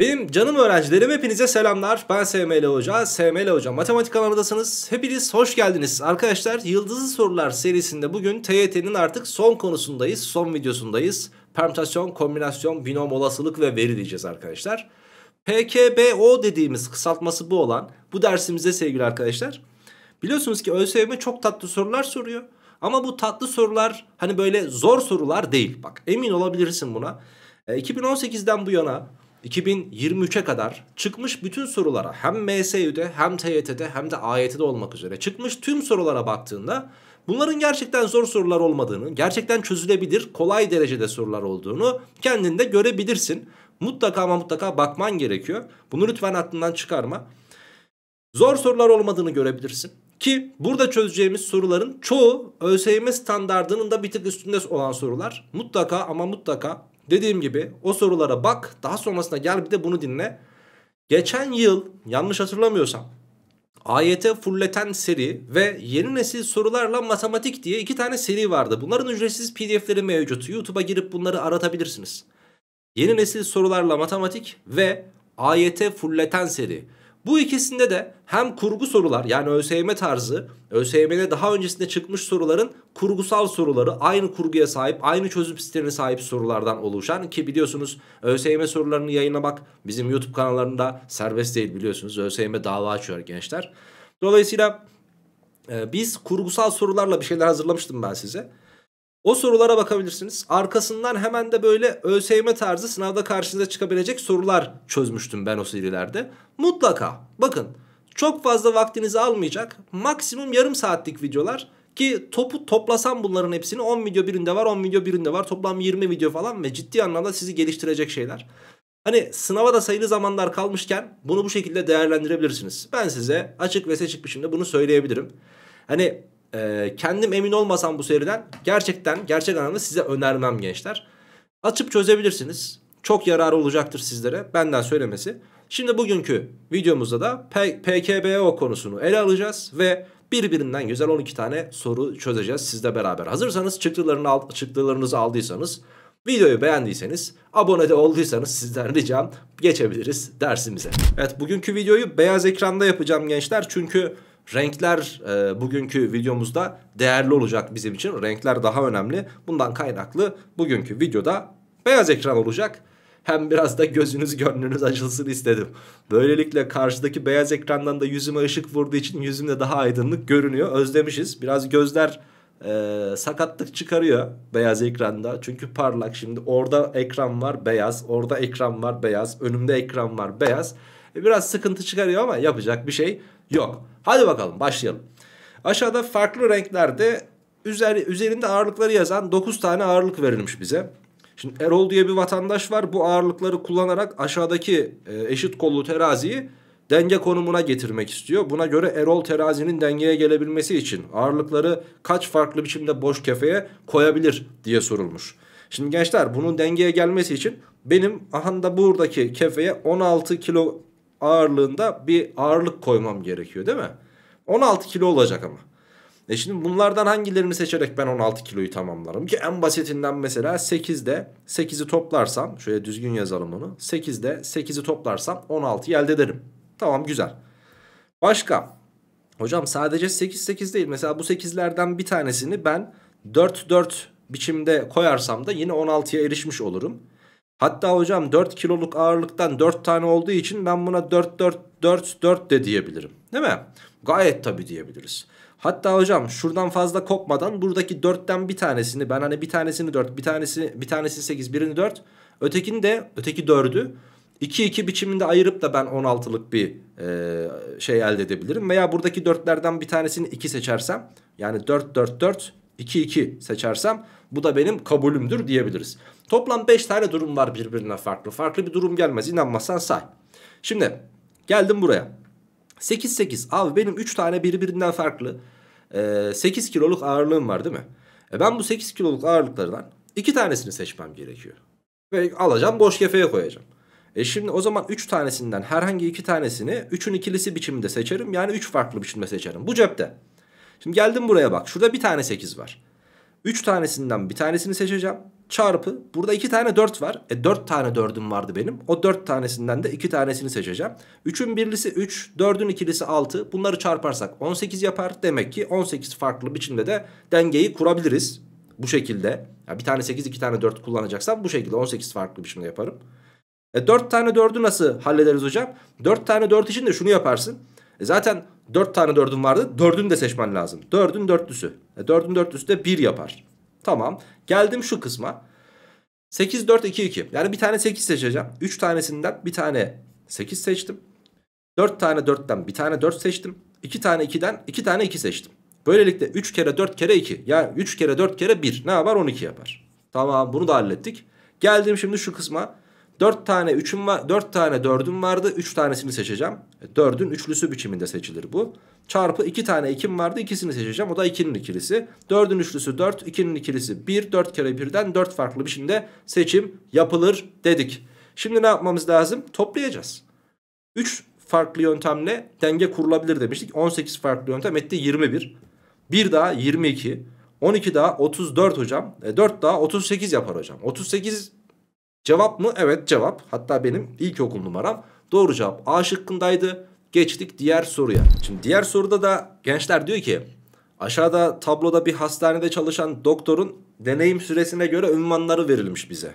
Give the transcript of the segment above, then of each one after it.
Benim canım öğrencilerim hepinize selamlar. Ben SML Hoca. SML Hoca matematik alanındasınız. Hepiniz hoş geldiniz. Arkadaşlar Yıldızlı Sorular serisinde bugün TYT'nin artık son konusundayız. Son videosundayız. Permütasyon, kombinasyon, binom, olasılık ve veri diyeceğiz arkadaşlar. PKBO dediğimiz kısaltması bu olan bu dersimize sevgili arkadaşlar. Biliyorsunuz ki ÖSYM çok tatlı sorular soruyor. Ama bu tatlı sorular hani böyle zor sorular değil. Bak emin olabilirsin buna. 2018'den e, bu yana 2023'e kadar çıkmış bütün sorulara hem MSÜ'de hem TYT'de hem de AYT'de olmak üzere çıkmış tüm sorulara baktığında bunların gerçekten zor sorular olmadığını, gerçekten çözülebilir, kolay derecede sorular olduğunu kendinde görebilirsin. Mutlaka ama mutlaka bakman gerekiyor. Bunu lütfen aklından çıkarma. Zor sorular olmadığını görebilirsin. Ki burada çözeceğimiz soruların çoğu ÖSYM standartının da bir tık üstünde olan sorular. Mutlaka ama mutlaka Dediğim gibi o sorulara bak. Daha sonrasında gel bir de bunu dinle. Geçen yıl yanlış hatırlamıyorsam AYT fulleten seri ve yeni nesil sorularla matematik diye iki tane seri vardı. Bunların ücretsiz pdf'leri mevcut. YouTube'a girip bunları aratabilirsiniz. Yeni nesil sorularla matematik ve AYT fulleten seri. Bu ikisinde de hem kurgu sorular yani ÖSYM tarzı ÖSYM'de daha öncesinde çıkmış soruların kurgusal soruları aynı kurguya sahip aynı çözüm stiline sahip sorulardan oluşan ki biliyorsunuz ÖSYM sorularını yayınlamak bizim YouTube kanallarında serbest değil biliyorsunuz ÖSYM dava açıyor gençler. Dolayısıyla e, biz kurgusal sorularla bir şeyler hazırlamıştım ben size. O sorulara bakabilirsiniz. Arkasından hemen de böyle ÖSYM tarzı sınavda karşınıza çıkabilecek sorular çözmüştüm ben o serilerde. Mutlaka bakın çok fazla vaktinizi almayacak maksimum yarım saatlik videolar ki topu toplasam bunların hepsini 10 video birinde var 10 video birinde var toplam 20 video falan ve ciddi anlamda sizi geliştirecek şeyler. Hani sınava da sayılı zamanlar kalmışken bunu bu şekilde değerlendirebilirsiniz. Ben size açık ve seçik biçimde bunu söyleyebilirim. Hani e, kendim emin olmasam bu seriden gerçekten gerçek anlamda size önermem gençler. Açıp çözebilirsiniz. Çok yararı olacaktır sizlere benden söylemesi. Şimdi bugünkü videomuzda da P PKBO konusunu ele alacağız ve birbirinden güzel 12 tane soru çözeceğiz sizle beraber. Hazırsanız çıktılarını al çıktılarınızı aldıysanız Videoyu beğendiyseniz, abone de olduysanız sizden ricam geçebiliriz dersimize. Evet bugünkü videoyu beyaz ekranda yapacağım gençler çünkü Renkler e, bugünkü videomuzda değerli olacak bizim için. Renkler daha önemli. Bundan kaynaklı bugünkü videoda beyaz ekran olacak. Hem biraz da gözünüz gönlünüz açılsın istedim. Böylelikle karşıdaki beyaz ekrandan da yüzüme ışık vurduğu için yüzümde daha aydınlık görünüyor. Özlemişiz. Biraz gözler e, sakatlık çıkarıyor beyaz ekranda. Çünkü parlak şimdi orada ekran var beyaz. Orada ekran var beyaz. Önümde ekran var beyaz. E, biraz sıkıntı çıkarıyor ama yapacak bir şey Yok. Hadi bakalım başlayalım. Aşağıda farklı renklerde üzeri, üzerinde ağırlıkları yazan 9 tane ağırlık verilmiş bize. Şimdi Erol diye bir vatandaş var. Bu ağırlıkları kullanarak aşağıdaki e, eşit kollu teraziyi denge konumuna getirmek istiyor. Buna göre Erol terazinin dengeye gelebilmesi için ağırlıkları kaç farklı biçimde boş kefeye koyabilir diye sorulmuş. Şimdi gençler bunun dengeye gelmesi için benim ahanda buradaki kefeye 16 kilo ağırlığında bir ağırlık koymam gerekiyor değil mi? 16 kilo olacak ama. E şimdi bunlardan hangilerini seçerek ben 16 kiloyu tamamlarım ki en basitinden mesela 8'de 8'i toplarsam şöyle düzgün yazalım onu 8'de 8'i toplarsam 16 elde ederim. Tamam güzel. Başka hocam sadece 8 8 değil mesela bu 8'lerden bir tanesini ben 4 4 biçimde koyarsam da yine 16'ya erişmiş olurum. Hatta hocam 4 kiloluk ağırlıktan 4 tane olduğu için ben buna 4 4 4 4 de diyebilirim. Değil mi? Gayet tabii diyebiliriz. Hatta hocam şuradan fazla kopmadan buradaki 4'ten bir tanesini ben hani bir tanesini 4 bir tanesi bir tanesi 8 birini 4 ötekini de öteki 4'ü 2-2 biçiminde ayırıp da ben 16'lık bir e, şey elde edebilirim. Veya buradaki 4'lerden bir tanesini 2 seçersem yani 4-4-4 2-2 seçersem bu da benim kabulümdür diyebiliriz. Toplam 5 tane durum var birbirine farklı. Farklı bir durum gelmez inanmasan say. Şimdi geldim buraya. 8 8 abi benim 3 tane birbirinden farklı e, 8 kiloluk ağırlığım var değil mi? E ben bu 8 kiloluk ağırlıklardan 2 tanesini seçmem gerekiyor. Ve alacağım boş kefeye koyacağım. E şimdi o zaman 3 tanesinden herhangi 2 tanesini 3'ün ikilisi biçiminde seçerim. Yani 3 farklı biçimde seçerim. Bu cepte. Şimdi geldim buraya bak. Şurada bir tane 8 var. 3 tanesinden bir tanesini seçeceğim çarpı burada 2 tane 4 var. E 4 tane 4'üm vardı benim. O 4 tanesinden de 2 tanesini seçeceğim. 3'ün birlisi 3, 4'ün ikilisi 6. Bunları çarparsak 18 yapar. Demek ki 18 farklı biçimde de dengeyi kurabiliriz. Bu şekilde. Yani bir tane 8, iki tane 4 kullanacaksam bu şekilde 18 farklı biçimde yaparım. E 4 tane 4'ü nasıl hallederiz hocam? 4 tane 4 için de şunu yaparsın. E zaten 4 tane 4'ün vardı. 4'ünü de seçmen lazım. 4'ün dörtlüsü. E 4'ün dörtlüsü de 1 yapar. Tamam. Geldim şu kısma. 8, 4, 2, 2. Yani bir tane 8 seçeceğim. 3 tanesinden bir tane 8 seçtim. 4 tane 4'ten bir tane 4 seçtim. 2 tane 2'den 2 tane 2 seçtim. Böylelikle 3 kere 4 kere 2. Yani 3 kere 4 kere 1. Ne yapar? 12 yapar. Tamam bunu da hallettik. Geldim şimdi şu kısma. 4 tane 3'üm var 4 tane 4'üm vardı 3 tanesini seçeceğim. 4'ün e, üçlüsü biçiminde seçilir bu. Çarpı 2 tane 2'm vardı ikisini seçeceğim o da 2'nin ikilisi. 4'ün üçlüsü 4 2'nin ikilisi 1 4 kere 1'den 4 farklı biçimde seçim yapılır dedik. Şimdi ne yapmamız lazım? Toplayacağız. 3 farklı yöntemle denge kurulabilir demiştik. 18 farklı yöntem etti 21. Bir daha 22. 12 daha 34 hocam. E 4 daha 38 yapar hocam. 38 Cevap mı? Evet cevap. Hatta benim ilkokul numaram. Doğru cevap A şıkkındaydı. Geçtik diğer soruya. Şimdi diğer soruda da gençler diyor ki aşağıda tabloda bir hastanede çalışan doktorun deneyim süresine göre ünvanları verilmiş bize.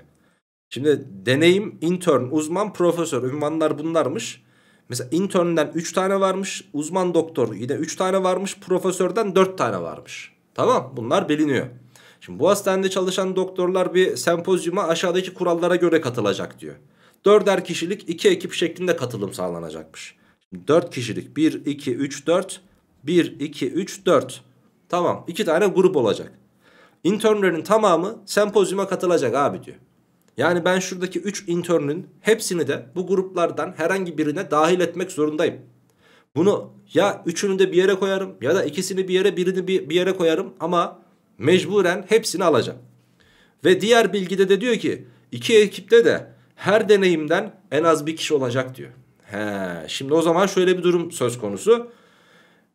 Şimdi deneyim, intern, uzman, profesör ünvanlar bunlarmış. Mesela intern'den 3 tane varmış, uzman doktor yine 3 tane varmış, profesörden 4 tane varmış. Tamam bunlar biliniyor. Şimdi bu hastanede çalışan doktorlar bir sempozyuma aşağıdaki kurallara göre katılacak diyor. Dörder kişilik iki ekip şeklinde katılım sağlanacakmış. dört kişilik bir, iki, üç, dört, bir, iki, üç, dört. Tamam iki tane grup olacak. İnternlerin tamamı sempozyuma katılacak abi diyor. Yani ben şuradaki üç internin hepsini de bu gruplardan herhangi birine dahil etmek zorundayım. Bunu ya üçünü de bir yere koyarım ya da ikisini bir yere birini bir yere koyarım ama Mecburen hepsini alacağım. Ve diğer bilgide de diyor ki iki ekipte de her deneyimden en az bir kişi olacak diyor. He, şimdi o zaman şöyle bir durum söz konusu.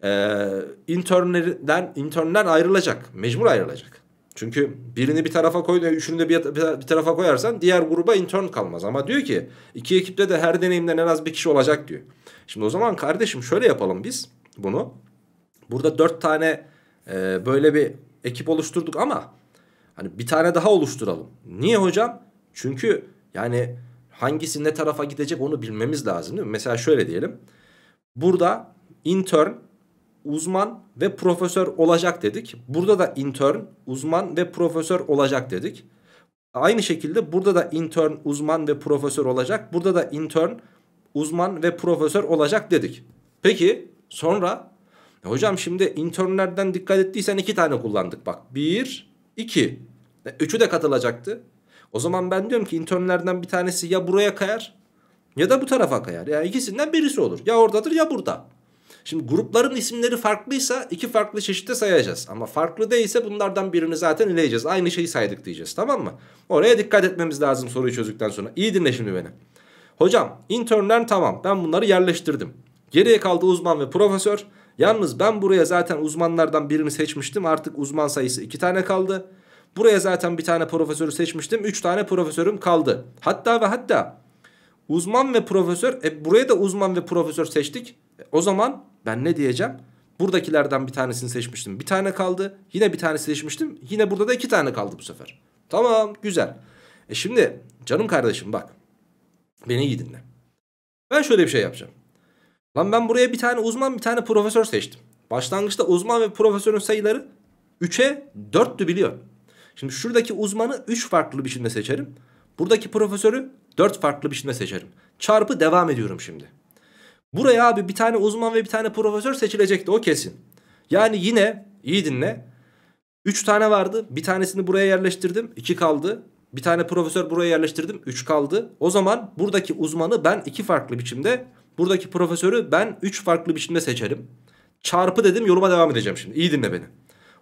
Ee, internlerden, internler ayrılacak. Mecbur ayrılacak. Çünkü birini bir tarafa koy, üçünü de bir, bir tarafa koyarsan diğer gruba intern kalmaz. Ama diyor ki iki ekipte de her deneyimden en az bir kişi olacak diyor. Şimdi o zaman kardeşim şöyle yapalım biz bunu. Burada dört tane e, böyle bir ekip oluşturduk ama hani bir tane daha oluşturalım. Niye hocam? Çünkü yani hangisi ne tarafa gidecek onu bilmemiz lazım değil mi? Mesela şöyle diyelim. Burada intern, uzman ve profesör olacak dedik. Burada da intern, uzman ve profesör olacak dedik. Aynı şekilde burada da intern, uzman ve profesör olacak. Burada da intern, uzman ve profesör olacak dedik. Peki sonra hocam şimdi internlerden dikkat ettiysen iki tane kullandık bak. Bir, iki. E, üçü de katılacaktı. O zaman ben diyorum ki internlerden bir tanesi ya buraya kayar ya da bu tarafa kayar. Yani ikisinden birisi olur. Ya oradadır ya burada. Şimdi grupların isimleri farklıysa iki farklı çeşitte sayacağız. Ama farklı değilse bunlardan birini zaten ileyeceğiz Aynı şeyi saydık diyeceğiz tamam mı? Oraya dikkat etmemiz lazım soruyu çözdükten sonra. İyi dinle şimdi beni. Hocam internler tamam ben bunları yerleştirdim. Geriye kaldı uzman ve profesör. Yalnız ben buraya zaten uzmanlardan birini seçmiştim. Artık uzman sayısı 2 tane kaldı. Buraya zaten bir tane profesörü seçmiştim. 3 tane profesörüm kaldı. Hatta ve hatta uzman ve profesör. E buraya da uzman ve profesör seçtik. E, o zaman ben ne diyeceğim? Buradakilerden bir tanesini seçmiştim. Bir tane kaldı. Yine bir tane seçmiştim. Yine burada da iki tane kaldı bu sefer. Tamam güzel. E şimdi canım kardeşim bak. Beni iyi dinle. Ben şöyle bir şey yapacağım. Lan ben buraya bir tane uzman bir tane profesör seçtim. Başlangıçta uzman ve profesörün sayıları 3'e 4'tü biliyor. Şimdi şuradaki uzmanı 3 farklı biçimde seçerim. Buradaki profesörü 4 farklı biçimde seçerim. Çarpı devam ediyorum şimdi. Buraya abi bir tane uzman ve bir tane profesör seçilecekti o kesin. Yani yine iyi dinle. 3 tane vardı. Bir tanesini buraya yerleştirdim. 2 kaldı. Bir tane profesör buraya yerleştirdim. 3 kaldı. O zaman buradaki uzmanı ben iki farklı biçimde Buradaki profesörü ben 3 farklı biçimde seçerim. Çarpı dedim yoluma devam edeceğim şimdi. İyi dinle beni.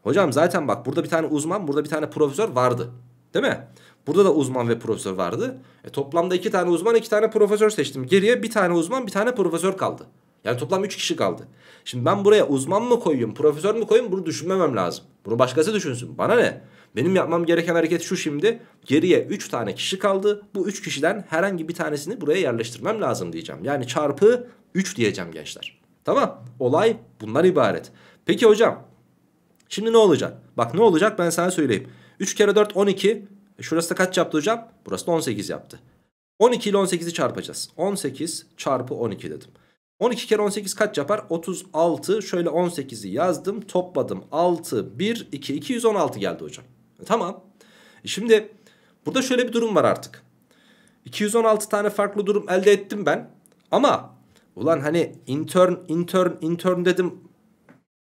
Hocam zaten bak burada bir tane uzman burada bir tane profesör vardı. Değil mi? Burada da uzman ve profesör vardı. E, toplamda iki tane uzman iki tane profesör seçtim. Geriye bir tane uzman bir tane profesör kaldı. Yani toplam 3 kişi kaldı. Şimdi ben buraya uzman mı koyayım, profesör mü koyayım bunu düşünmemem lazım. Bunu başkası düşünsün. Bana ne? Benim yapmam gereken hareket şu şimdi. Geriye 3 tane kişi kaldı. Bu 3 kişiden herhangi bir tanesini buraya yerleştirmem lazım diyeceğim. Yani çarpı 3 diyeceğim gençler. Tamam. Olay bunlar ibaret. Peki hocam. Şimdi ne olacak? Bak ne olacak ben sana söyleyeyim. 3 kere 4 12. E şurası da kaç yaptı hocam? Burası da 18 yaptı. 12 ile 18'i çarpacağız. 18 çarpı 12 dedim. 12 kere 18 kaç yapar? 36. Şöyle 18'i yazdım. Topladım. 6, 1, 2. 216 geldi hocam tamam. E şimdi burada şöyle bir durum var artık. 216 tane farklı durum elde ettim ben. Ama ulan hani intern intern intern dedim.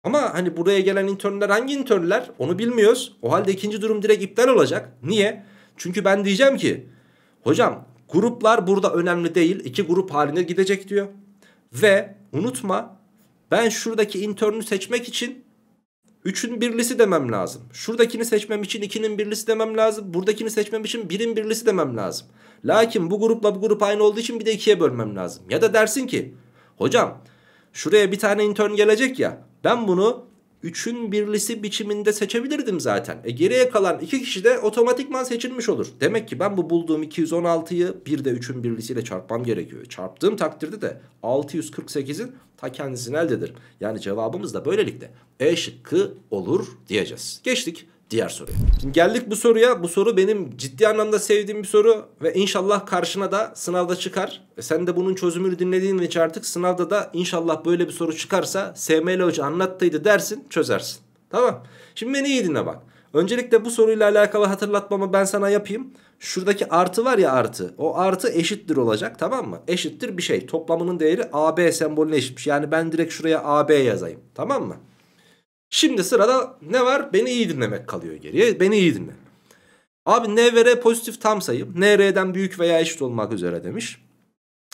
Ama hani buraya gelen internler hangi internler onu bilmiyoruz. O halde ikinci durum direkt iptal olacak. Niye? Çünkü ben diyeceğim ki hocam gruplar burada önemli değil. İki grup haline gidecek diyor. Ve unutma ben şuradaki internü seçmek için 3'ün birlisi demem lazım. Şuradakini seçmem için 2'nin birlisi demem lazım. Buradakini seçmem için 1'in birlisi demem lazım. Lakin bu grupla bu grup aynı olduğu için bir de 2'ye bölmem lazım. Ya da dersin ki hocam şuraya bir tane intern gelecek ya ben bunu üçün birlisi biçiminde seçebilirdim zaten. E geriye kalan iki kişi de otomatikman seçilmiş olur. Demek ki ben bu bulduğum 216'yı bir de üçün birlisiyle çarpmam gerekiyor. Çarptığım takdirde de 648'in ta kendisini elde ederim. Yani cevabımız da böylelikle E şıkkı olur diyeceğiz. Geçtik diğer soruya. Şimdi geldik bu soruya. Bu soru benim ciddi anlamda sevdiğim bir soru ve inşallah karşına da sınavda çıkar. E sen de bunun çözümünü dinlediğin için artık sınavda da inşallah böyle bir soru çıkarsa SML Hoca anlattıydı dersin çözersin. Tamam. Şimdi beni iyi dinle bak. Öncelikle bu soruyla alakalı hatırlatmamı ben sana yapayım. Şuradaki artı var ya artı. O artı eşittir olacak tamam mı? Eşittir bir şey. Toplamının değeri AB sembolüne eşitmiş. Yani ben direkt şuraya AB yazayım. Tamam mı? Şimdi sırada ne var? Beni iyi dinlemek kalıyor geriye. Beni iyi dinle. Abi n ve r pozitif tam sayı. n r'den büyük veya eşit olmak üzere demiş.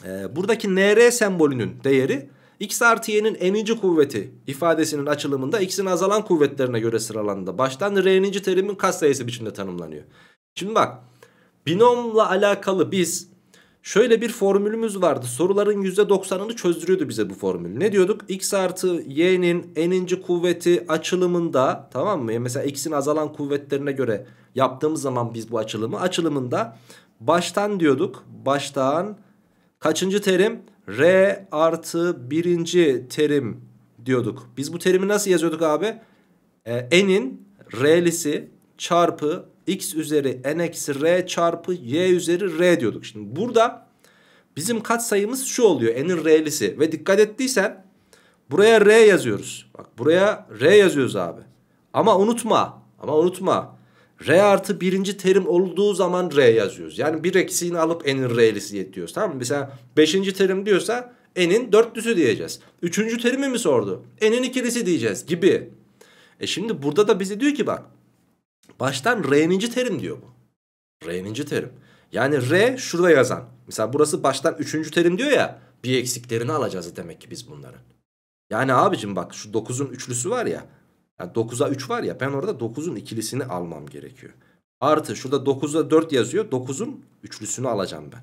Ee, buradaki n r sembolünün değeri x artı y'nin n'inci kuvveti ifadesinin açılımında x'in azalan kuvvetlerine göre sıralandı. baştan r'ninci terimin katsayısı biçimde tanımlanıyor. Şimdi bak binomla alakalı biz Şöyle bir formülümüz vardı. Soruların %90'ını çözdürüyordu bize bu formül. Ne diyorduk? X artı y'nin n'inci kuvveti açılımında tamam mı? Mesela x'in azalan kuvvetlerine göre yaptığımız zaman biz bu açılımı açılımında baştan diyorduk. Baştan kaçıncı terim? R artı birinci terim diyorduk. Biz bu terimi nasıl yazıyorduk abi? Ee, n'in r'lisi çarpı x üzeri n eksi r çarpı y üzeri r diyorduk. Şimdi burada bizim katsayımız şu oluyor n'in r'lisi ve dikkat ettiysen buraya r yazıyoruz. Bak buraya r yazıyoruz abi. Ama unutma ama unutma r artı birinci terim olduğu zaman r yazıyoruz. Yani bir eksiğini alıp n'in r'lisi diyoruz tamam mı? Mesela beşinci terim diyorsa n'in dörtlüsü diyeceğiz. Üçüncü terimi mi sordu? n'in ikilisi diyeceğiz gibi. E şimdi burada da bize diyor ki bak Baştan R'ninci terim diyor bu. R'ninci terim. Yani R şurada yazan. Mesela burası baştan üçüncü terim diyor ya. Bir eksiklerini alacağız demek ki biz bunların. Yani abicim bak şu 9'un üçlüsü var ya. Yani 9'a 3 var ya ben orada 9'un ikilisini almam gerekiyor. Artı şurada 9'a 4 yazıyor. 9'un üçlüsünü alacağım ben.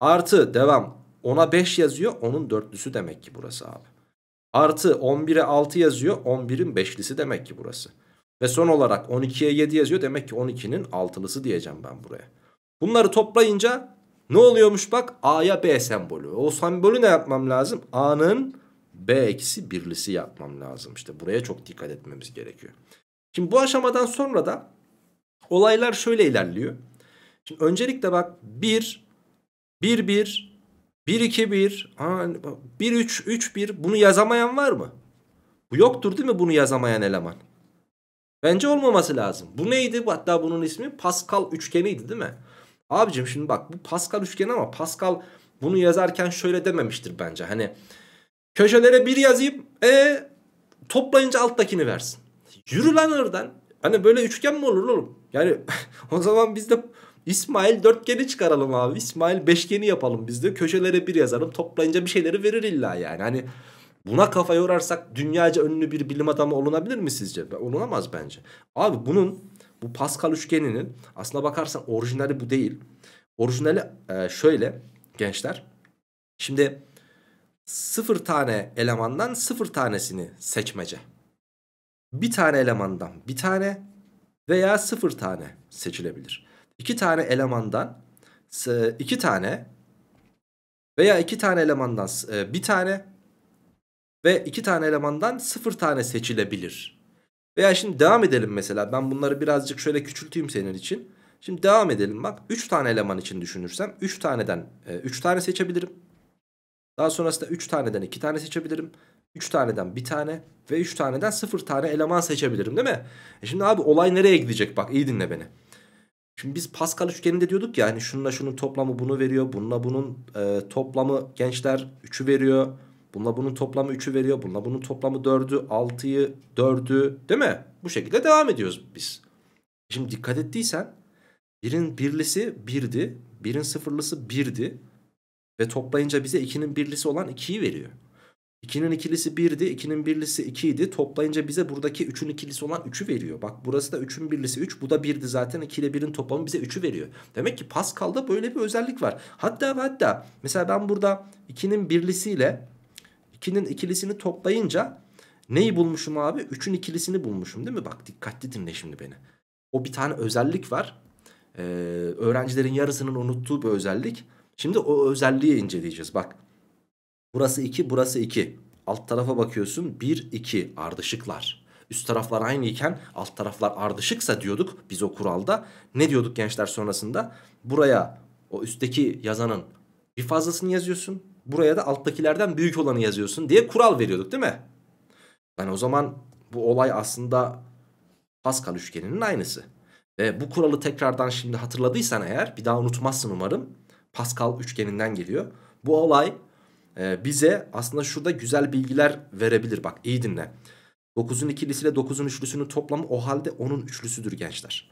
Artı devam. 10'a 5 yazıyor. Onun dörtlüsü demek ki burası abi. Artı 11'e 6 yazıyor. 11'in beşlisi demek ki burası. Ve son olarak 12'ye 7 yazıyor. Demek ki 12'nin altılısı diyeceğim ben buraya. Bunları toplayınca ne oluyormuş bak A'ya B sembolü. O sembolü ne yapmam lazım? A'nın B eksi birlisi yapmam lazım. İşte buraya çok dikkat etmemiz gerekiyor. Şimdi bu aşamadan sonra da olaylar şöyle ilerliyor. Şimdi öncelikle bak 1, 1, 1, 1, 2, 1, 1, 3, 3, 1 bunu yazamayan var mı? Bu yoktur değil mi bunu yazamayan eleman? Bence olmaması lazım. Bu neydi? Hatta bunun ismi Pascal üçgeniydi değil mi? Abicim şimdi bak bu Pascal üçgeni ama Pascal bunu yazarken şöyle dememiştir bence. Hani köşelere bir yazayım e toplayınca alttakini versin. Yürü lan oradan. Hani böyle üçgen mi olur oğlum? Yani o zaman biz de İsmail dörtgeni çıkaralım abi. İsmail beşgeni yapalım biz de. Köşelere bir yazalım. Toplayınca bir şeyleri verir illa yani. Hani Buna kafa yorarsak dünyaca ünlü bir bilim adamı olunabilir mi sizce? Olunamaz bence. Abi bunun bu Pascal üçgeninin aslına bakarsan orijinali bu değil. Orijinali e, şöyle gençler. Şimdi sıfır tane elemandan sıfır tanesini seçmece. Bir tane elemandan bir tane veya sıfır tane seçilebilir. İki tane elemandan iki tane veya iki tane elemandan e, bir tane ve iki tane elemandan sıfır tane seçilebilir. Veya şimdi devam edelim mesela. Ben bunları birazcık şöyle küçülteyim senin için. Şimdi devam edelim bak. 3 tane eleman için düşünürsem 3 taneden 3 e, tane seçebilirim. Daha sonrasında 3 taneden 2 tane seçebilirim. 3 taneden 1 tane ve 3 taneden 0 tane eleman seçebilirim değil mi? E şimdi abi olay nereye gidecek bak iyi dinle beni. Şimdi biz Pascal üçgeninde diyorduk ya hani şununla şunun toplamı bunu veriyor. Bununla bunun e, toplamı gençler 3'ü veriyor. Bununla bunun toplamı 3'ü veriyor. Bununla bunun toplamı 4'ü, 6'yı, 4'ü değil mi? Bu şekilde devam ediyoruz biz. Şimdi dikkat ettiysen birin birlisi 1'di. Birin sıfırlısı 1'di. Ve toplayınca bize 2'nin birlisi olan 2'yi veriyor. 2'nin ikilisi 1'di. 2'nin birlisi 2'ydi. Toplayınca bize buradaki 3'ün ikilisi olan 3'ü veriyor. Bak burası da 3'ün birlisi 3. Bu da 1'di zaten. 2 ile 1'in toplamı bize 3'ü veriyor. Demek ki Pascal'da böyle bir özellik var. Hatta hatta mesela ben burada 2'nin birlisiyle 2'nin ikilisini toplayınca neyi bulmuşum abi? 3'ün ikilisini bulmuşum değil mi? Bak dikkatli dinle şimdi beni. O bir tane özellik var. Ee, öğrencilerin yarısının unuttuğu bir özellik. Şimdi o özelliği inceleyeceğiz. Bak burası 2 burası 2. Alt tarafa bakıyorsun 1 2 ardışıklar. Üst taraflar aynı iken alt taraflar ardışıksa diyorduk biz o kuralda. Ne diyorduk gençler sonrasında? Buraya o üstteki yazanın bir fazlasını yazıyorsun buraya da alttakilerden büyük olanı yazıyorsun diye kural veriyorduk değil mi? Yani o zaman bu olay aslında Pascal üçgeninin aynısı. Ve bu kuralı tekrardan şimdi hatırladıysan eğer bir daha unutmazsın umarım. Pascal üçgeninden geliyor. Bu olay e, bize aslında şurada güzel bilgiler verebilir. Bak iyi dinle. 9'un ikilisiyle 9'un üçlüsünün toplamı o halde 10'un üçlüsüdür gençler.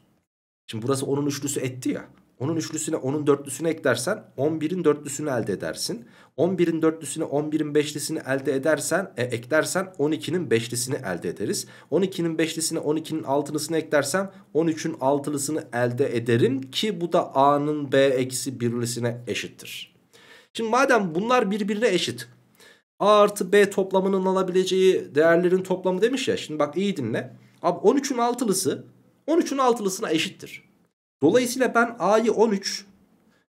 Şimdi burası 10'un üçlüsü etti ya. Onun üçlüsüne onun dörtlüsüne eklersen 11'in dörtlüsünü elde edersin. 11'in dörtlüsüne 11'in beşlisini elde edersen e, eklersen 12'nin beşlisini elde ederiz. 12'nin beşlisine 12'nin altılısını eklersem 13'ün altılısını elde ederim ki bu da A'nın B eksi birlisine eşittir. Şimdi madem bunlar birbirine eşit A artı B toplamının alabileceği değerlerin toplamı demiş ya. Şimdi bak iyi dinle. Abi 13'ün altılısı 13'ün altılısına eşittir. Dolayısıyla ben A'yı 13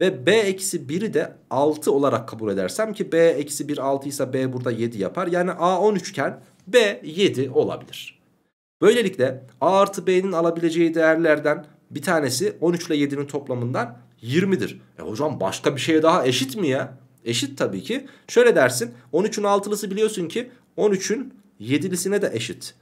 ve B eksi 1'i de 6 olarak kabul edersem ki B eksi 1 6 ise B burada 7 yapar. Yani A 13 iken B 7 olabilir. Böylelikle A artı B'nin alabileceği değerlerden bir tanesi 13 ile 7'nin toplamından 20'dir. E hocam başka bir şeye daha eşit mi ya? Eşit tabii ki. Şöyle dersin 13'ün 6'lısı biliyorsun ki 13'ün 7'lisine de eşit.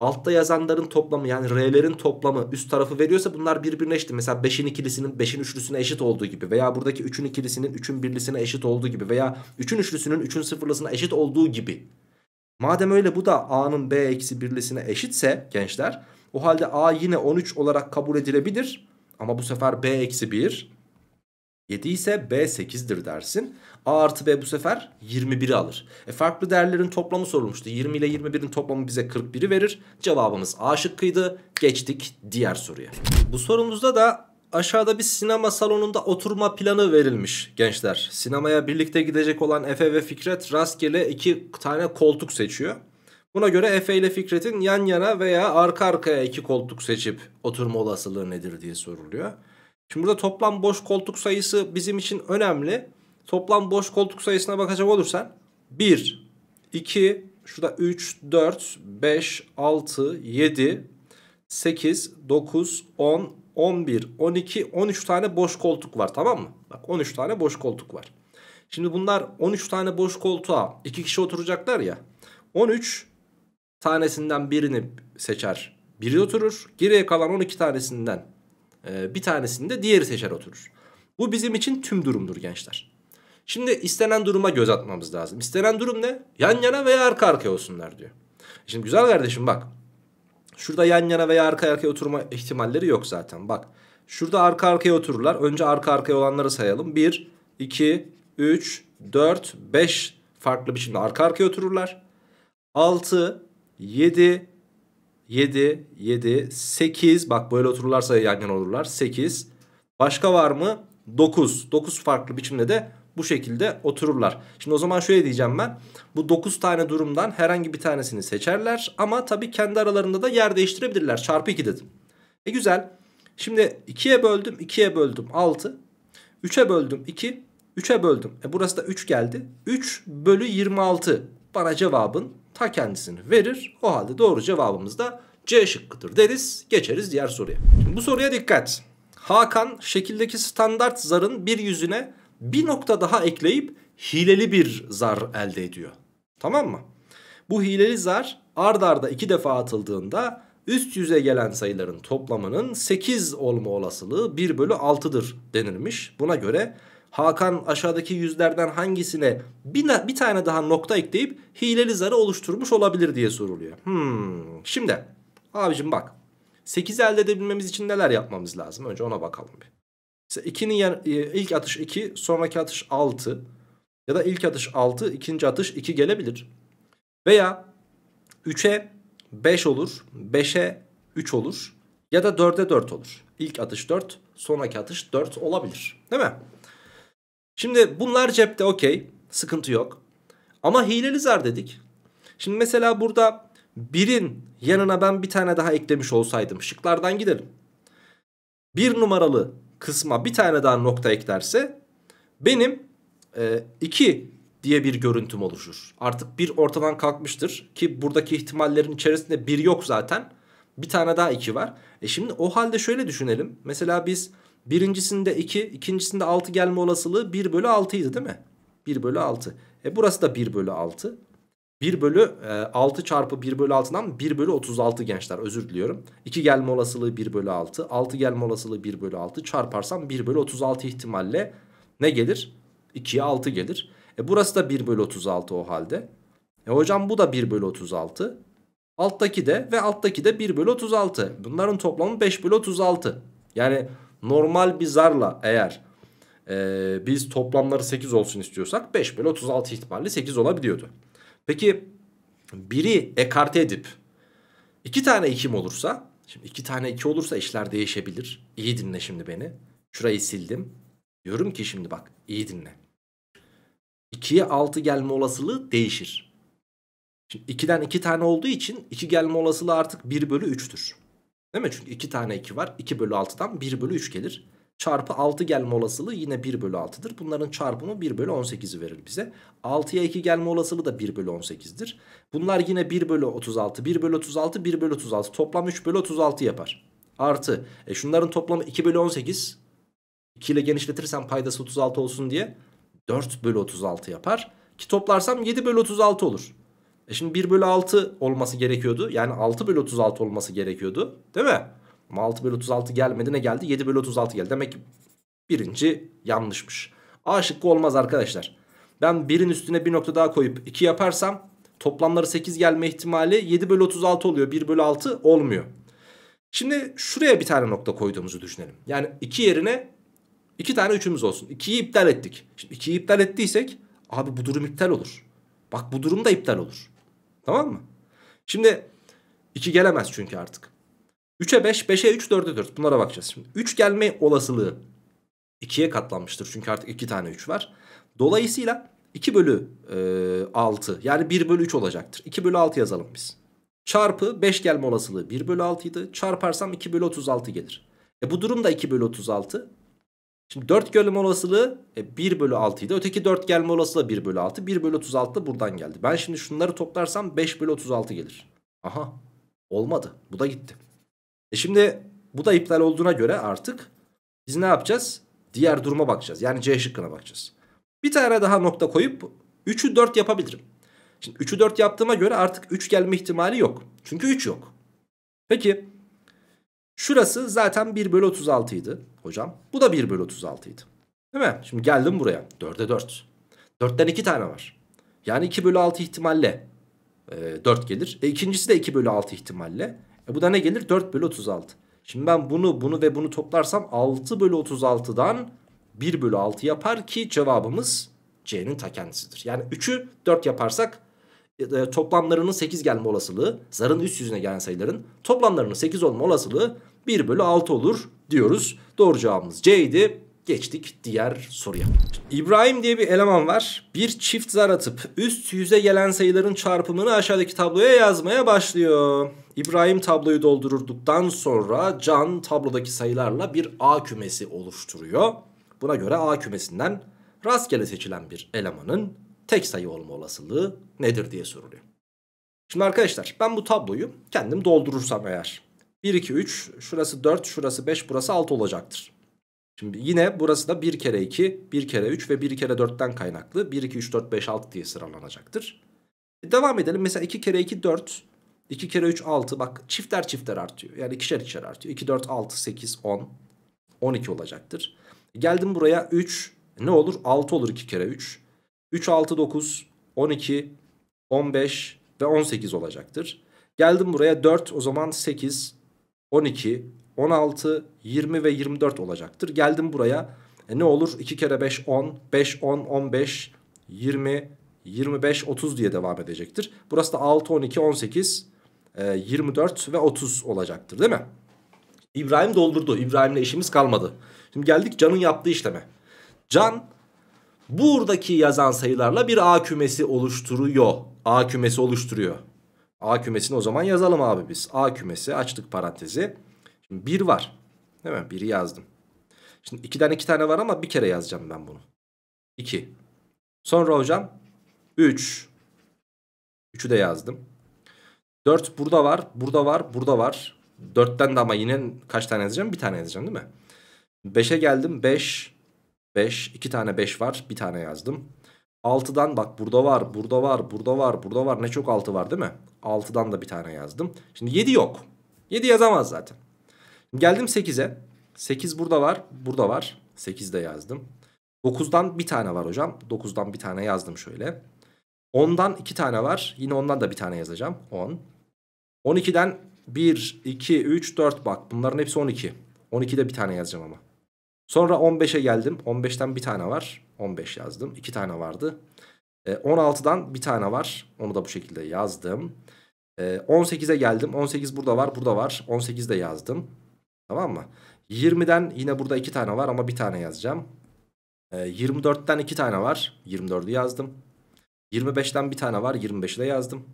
Altta yazanların toplamı yani R'lerin toplamı üst tarafı veriyorsa bunlar birbirine eşit. Mesela 5'in ikilisinin 5'in üçlüsüne eşit olduğu gibi veya buradaki 3'ün ikilisinin 3'ün birlisine eşit olduğu gibi veya 3'ün üçlüsünün 3'ün sıfırlısına eşit olduğu gibi. Madem öyle bu da A'nın B eksi birlisine eşitse gençler o halde A yine 13 olarak kabul edilebilir. Ama bu sefer B eksi 1 7 ise B 8'dir dersin. A artı B bu sefer 21'i alır. E farklı değerlerin toplamı sorulmuştu. 20 ile 21'in toplamı bize 41'i verir. Cevabımız A şıkkıydı. Geçtik diğer soruya. Bu sorumuzda da aşağıda bir sinema salonunda oturma planı verilmiş gençler. Sinemaya birlikte gidecek olan Efe ve Fikret rastgele iki tane koltuk seçiyor. Buna göre Efe ile Fikret'in yan yana veya arka arkaya iki koltuk seçip oturma olasılığı nedir diye soruluyor. Şimdi burada toplam boş koltuk sayısı bizim için önemli. Toplam boş koltuk sayısına bakacak olursan 1, 2, şurada 3, 4, 5, 6, 7, 8, 9, 10, 11, 12, 13 tane boş koltuk var tamam mı? Bak 13 tane boş koltuk var. Şimdi bunlar 13 tane boş koltuğa 2 kişi oturacaklar ya. 13 tanesinden birini seçer biri oturur. Geriye kalan 12 tanesinden ee, bir tanesinde diğeri seçer oturur. Bu bizim için tüm durumdur gençler. Şimdi istenen duruma göz atmamız lazım. İstenen durum ne? Yan yana veya arka arkaya olsunlar diyor. Şimdi güzel kardeşim bak. Şurada yan yana veya arka arkaya oturma ihtimalleri yok zaten bak. Şurada arka arkaya otururlar. Önce arka arkaya olanları sayalım. 1, 2, 3, 4, 5 farklı biçimde arka arkaya otururlar. 6, 7, 7, 7, 8. Bak böyle otururlarsa yan yana olurlar. 8. Başka var mı? 9. 9 farklı biçimde de bu şekilde otururlar. Şimdi o zaman şöyle diyeceğim ben. Bu 9 tane durumdan herhangi bir tanesini seçerler. Ama tabii kendi aralarında da yer değiştirebilirler. Çarpı 2 dedim. E güzel. Şimdi 2'ye böldüm. 2'ye böldüm 6. 3'e böldüm 2. 3'e böldüm. E burası da 3 geldi. 3 bölü 26 bana cevabın ta kendisini verir. O halde doğru cevabımız da C şıkkıdır deriz. Geçeriz diğer soruya. Şimdi bu soruya dikkat. Hakan şekildeki standart zarın bir yüzüne bir nokta daha ekleyip hileli bir zar elde ediyor. Tamam mı? Bu hileli zar ard arda iki defa atıldığında üst yüze gelen sayıların toplamının 8 olma olasılığı 1 bölü 6'dır denilmiş. Buna göre Hakan aşağıdaki yüzlerden hangisine bir, bir tane daha nokta ekleyip hileli zarı oluşturmuş olabilir diye soruluyor. Hmm. Şimdi abicim bak 8'i elde edebilmemiz için neler yapmamız lazım? Önce ona bakalım bir. Mesela 2'nin e, ilk atış 2, sonraki atış 6. Ya da ilk atış 6, ikinci atış 2 gelebilir. Veya 3'e 5 olur, 5'e 3 olur. Ya da 4'e 4 olur. İlk atış 4, sonraki atış 4 olabilir. Değil mi? Şimdi bunlar cepte okey. Sıkıntı yok. Ama hileli zar dedik. Şimdi mesela burada birin yanına ben bir tane daha eklemiş olsaydım. Şıklardan gidelim. Bir numaralı kısma bir tane daha nokta eklerse benim 2 e, diye bir görüntüm oluşur. Artık bir ortadan kalkmıştır ki buradaki ihtimallerin içerisinde bir yok zaten. Bir tane daha iki var. E şimdi o halde şöyle düşünelim. Mesela biz Birincisinde 2, ikincisinde 6 gelme olasılığı 1 bölü 6 idi değil mi? 1 bölü 6. E burası da 1 bölü 6. 1 bölü e, 6 çarpı 1 bölü 6'dan 1 bölü 36 gençler özür diliyorum. 2 gelme olasılığı 1 bölü 6. 6 gelme olasılığı 1 bölü 6. Çarparsam 1 bölü 36 ihtimalle ne gelir? 2'ye 6 gelir. E burası da 1 bölü 36 o halde. E hocam bu da 1 bölü 36. Alttaki de ve alttaki de 1 bölü 36. Bunların toplamı 5 bölü 36. Yani normal bir zarla eğer e, biz toplamları 8 olsun istiyorsak 5 bölü 36 ihtimalle 8 olabiliyordu. Peki biri ekarte edip 2 tane 2 olursa şimdi 2 tane 2 olursa işler değişebilir. İyi dinle şimdi beni. Şurayı sildim. Diyorum ki şimdi bak iyi dinle. 2'ye 6 gelme olasılığı değişir. Şimdi 2'den 2 tane olduğu için 2 gelme olasılığı artık 1 bölü 3'tür. Değil mi? Çünkü 2 tane 2 var. 2 bölü 6'dan 1 bölü 3 gelir. Çarpı 6 gelme olasılığı yine 1 bölü 6'dır. Bunların çarpımı 1 bölü 18'i verir bize. 6'ya 2 gelme olasılığı da 1 bölü 18'dir. Bunlar yine 1 bölü 36, 1 bölü 36, 1 bölü 36. Toplam 3 bölü 36 yapar. Artı e şunların toplamı 2 bölü 18. 2 ile genişletirsem paydası 36 olsun diye 4 bölü 36 yapar. Ki toplarsam 7 bölü 36 olur. E şimdi 1 bölü 6 olması gerekiyordu. Yani 6 bölü 36 olması gerekiyordu. Değil mi? Ama 6 bölü 36 gelmedi ne geldi? 7 bölü 36 geldi. Demek ki birinci yanlışmış. A şıkkı olmaz arkadaşlar. Ben 1'in üstüne bir nokta daha koyup 2 yaparsam toplamları 8 gelme ihtimali 7 bölü 36 oluyor. 1 bölü 6 olmuyor. Şimdi şuraya bir tane nokta koyduğumuzu düşünelim. Yani 2 yerine 2 tane 3'ümüz olsun. 2'yi iptal ettik. Şimdi 2'yi iptal ettiysek abi bu durum iptal olur. Bak bu durum da iptal olur. Tamam mı? Şimdi 2 gelemez çünkü artık. 3'e 5, 5'e 3, 4'e 4. Bunlara bakacağız şimdi. 3 gelme olasılığı 2'ye katlanmıştır. Çünkü artık 2 tane 3 var. Dolayısıyla 2 bölü e, 6 yani 1 bölü 3 olacaktır. 2 bölü 6 yazalım biz. Çarpı 5 gelme olasılığı 1 bölü 6 idi. Çarparsam 2 bölü 36 gelir. E bu durumda 2 bölü 36 Şimdi 4 gelme olasılığı e, 1 bölü 6 idi. Öteki 4 gelme olasılığı 1 bölü 6. 1 bölü 36 da buradan geldi. Ben şimdi şunları toplarsam 5 bölü 36 gelir. Aha olmadı. Bu da gitti. E şimdi bu da iptal olduğuna göre artık biz ne yapacağız? Diğer duruma bakacağız. Yani C şıkkına bakacağız. Bir tane daha nokta koyup 3'ü 4 yapabilirim. Şimdi 3'ü 4 yaptığıma göre artık 3 gelme ihtimali yok. Çünkü 3 yok. Peki Şurası zaten 1 bölü 36 idi hocam. Bu da 1 bölü 36 idi. Değil mi? Şimdi geldim buraya. 4'e 4. 4'ten 2 tane var. Yani 2 bölü 6 ihtimalle e, 4 gelir. E, ikincisi de 2 bölü 6 ihtimalle. E, bu da ne gelir? 4 bölü 36. Şimdi ben bunu, bunu ve bunu toplarsam 6 bölü 36'dan 1 bölü 6 yapar ki cevabımız C'nin ta kendisidir. Yani 3'ü 4 yaparsak toplamlarının 8 gelme olasılığı zarın üst yüzüne gelen sayıların toplamlarının 8 olma olasılığı 1 bölü 6 olur diyoruz. Doğru cevabımız C idi. Geçtik diğer soruya. İbrahim diye bir eleman var. Bir çift zar atıp üst yüze gelen sayıların çarpımını aşağıdaki tabloya yazmaya başlıyor. İbrahim tabloyu doldururduktan sonra Can tablodaki sayılarla bir A kümesi oluşturuyor. Buna göre A kümesinden rastgele seçilen bir elemanın tek sayı olma olasılığı nedir diye soruluyor. Şimdi arkadaşlar ben bu tabloyu kendim doldurursam eğer 1, 2, 3 şurası 4 şurası 5 burası 6 olacaktır. Şimdi yine burası da 1 kere 2 1 kere 3 ve 1 kere 4'ten kaynaklı 1, 2, 3, 4, 5, 6 diye sıralanacaktır. E devam edelim mesela 2 kere 2 4 2 kere 3 6 bak çifter çifter artıyor yani ikişer ikişer artıyor 2, 4, 6, 8, 10 12 olacaktır. E, geldim buraya 3 e, ne olur 6 olur 2 kere 3 3, 6, 9, 12, 15 ve 18 olacaktır. Geldim buraya 4 o zaman 8, 12, 16, 20 ve 24 olacaktır. Geldim buraya e ne olur 2 kere 5 10, 5 10, 15, 20, 25, 30 diye devam edecektir. Burası da 6, 12, 18, 24 ve 30 olacaktır değil mi? İbrahim doldurdu. İbrahim'le işimiz kalmadı. Şimdi geldik Can'ın yaptığı işleme. Can buradaki yazan sayılarla bir A kümesi oluşturuyor. A kümesi oluşturuyor. A kümesini o zaman yazalım abi biz. A kümesi açtık parantezi. Şimdi 1 var. Değil mi? 1'i yazdım. Şimdi 2'den 2 tane var ama bir kere yazacağım ben bunu. 2. Sonra hocam 3. 3'ü de yazdım. 4 burada var, burada var, burada var. 4'ten de ama yine kaç tane yazacağım? Bir tane yazacağım değil mi? 5'e geldim. 5, 5. 2 tane 5 var. Bir tane yazdım. 6'dan bak burada var, burada var, burada var, burada var. Ne çok 6 var değil mi? 6'dan da bir tane yazdım. Şimdi 7 yok. 7 yazamaz zaten. Geldim 8'e. 8 burada var, burada var. 8 de yazdım. 9'dan bir tane var hocam. 9'dan bir tane yazdım şöyle. 10'dan 2 tane var. Yine ondan da bir tane yazacağım. 10. 12'den 1, 2, 3, 4 bak. Bunların hepsi 12. 12'de bir tane yazacağım ama. Sonra 15'e geldim. 15'ten bir tane var. 15 yazdım. 2 tane vardı. 16'dan e, bir tane var. Onu da bu şekilde yazdım. 18'e geldim. 18 burada var, burada var. 18 de yazdım. Tamam mı? 20'den yine burada 2 tane var ama bir tane yazacağım. 24'ten e, 2 tane var. 24'ü yazdım. 25'ten bir tane var. 25'i de yazdım.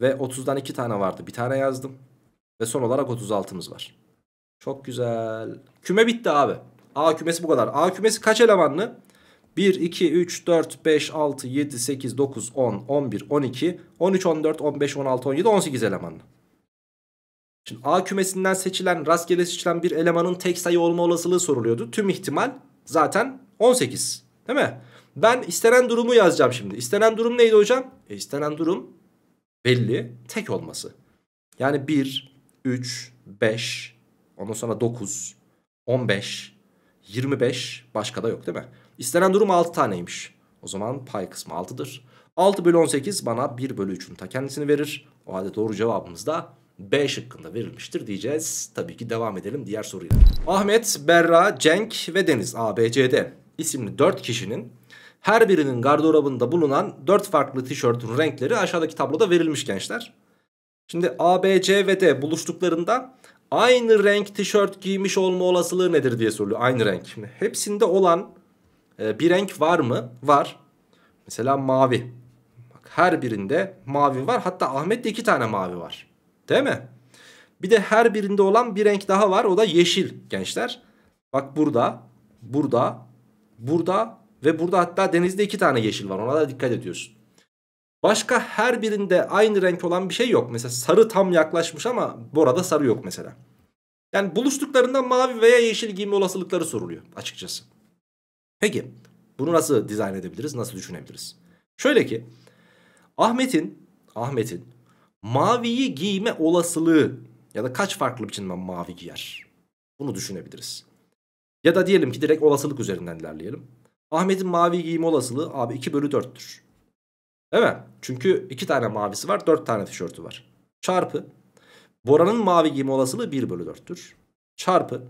Ve 30'dan 2 tane vardı. Bir tane yazdım. Ve son olarak 36'mız var. Çok güzel. Küme bitti abi. A kümesi bu kadar. A kümesi kaç elemanlı? 1, 2, 3, 4, 5, 6, 7, 8, 9, 10, 11, 12, 13, 14, 15, 16, 17, 18 elemanlı. Şimdi A kümesinden seçilen rastgele seçilen bir elemanın tek sayı olma olasılığı soruluyordu. Tüm ihtimal zaten 18 değil mi? Ben istenen durumu yazacağım şimdi. İstenen durum neydi hocam? E istenen durum belli tek olması. Yani 1, 3, 5, ondan sonra 9, 15, 25 başka da yok değil mi? İstenen durum 6 taneymiş. O zaman pay kısmı 6'dır. 6 bölü 18 bana 1 bölü 3'ün ta kendisini verir. O halde doğru cevabımız da B şıkkında verilmiştir diyeceğiz. Tabii ki devam edelim diğer soruyla. Ahmet, Berra, Cenk ve Deniz ABCD isimli 4 kişinin her birinin gardırobunda bulunan 4 farklı tişörtün renkleri aşağıdaki tabloda verilmiş gençler. Şimdi A, B, C ve D buluştuklarında aynı renk tişört giymiş olma olasılığı nedir diye soruluyor. Aynı renk. Şimdi hepsinde olan e, bir renk var mı? Var. Mesela mavi. Bak, her birinde mavi var. Hatta Ahmet'te iki tane mavi var. Değil mi? Bir de her birinde olan bir renk daha var. O da yeşil gençler. Bak burada, burada, burada ve burada hatta denizde iki tane yeşil var. Ona da dikkat ediyorsun. Başka her birinde aynı renk olan bir şey yok. Mesela sarı tam yaklaşmış ama Bora'da sarı yok mesela. Yani buluştuklarında mavi veya yeşil giyme olasılıkları soruluyor açıkçası. Peki bunu nasıl dizayn edebiliriz? Nasıl düşünebiliriz? Şöyle ki Ahmet'in Ahmet'in maviyi giyme olasılığı ya da kaç farklı biçimde mavi giyer? Bunu düşünebiliriz. Ya da diyelim ki direkt olasılık üzerinden ilerleyelim. Ahmet'in mavi giyme olasılığı abi 2 bölü 4'tür. Değil mi? Çünkü iki tane mavisi var dört tane tişörtü var. Çarpı Bora'nın mavi giyme olasılığı 1 bölü 4'tür. Çarpı